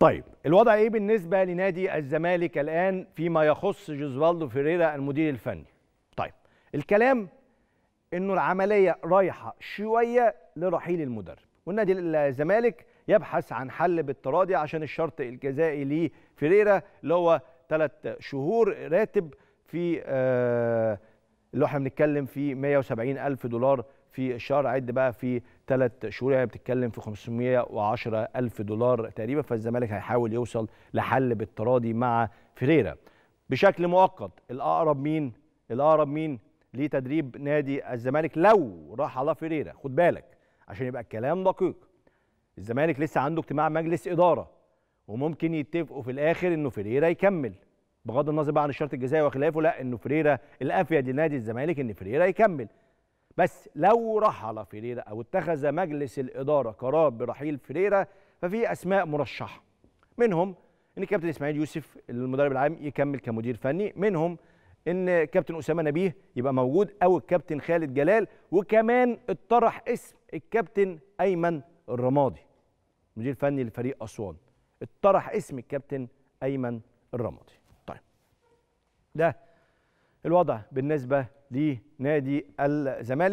طيب الوضع ايه بالنسبه لنادي الزمالك الان فيما يخص جوزوالدو فيريرا المدير الفني طيب الكلام انه العمليه رايحه شويه لرحيل المدرب والنادي الزمالك يبحث عن حل بالتراضي عشان الشرط الجزائي لفيريرا اللي هو ثلاث شهور راتب في آه اللي احنا بنتكلم في 170 ألف دولار في الشهر عد بقى في ثلاث شهور يعني بتتكلم في 510 ألف دولار تقريبا فالزمالك هيحاول يوصل لحل بالتراضي مع فيريرا بشكل مؤقت الأقرب مين؟ الأقرب مين لتدريب نادي الزمالك لو راح على فيريرا خد بالك عشان يبقى الكلام دقيق الزمالك لسه عنده اجتماع مجلس إدارة وممكن يتفقوا في الآخر إنه فيريرا يكمل بغض النظر بقى عن الشرط الجزائي وخلافه لا انه فريرا الافيد لنادي الزمالك ان فريرا يكمل بس لو رحل فريرا او اتخذ مجلس الاداره قرار برحيل فريرا ففي اسماء مرشحه منهم ان كابتن اسماعيل يوسف المدرب العام يكمل كمدير فني منهم ان كابتن اسامه نبيه يبقى موجود او الكابتن خالد جلال وكمان اتطرح اسم الكابتن ايمن الرمادي مدير فني لفريق اسوان اتطرح اسم الكابتن ايمن الرمادي ده الوضع بالنسبه لنادي الزمالك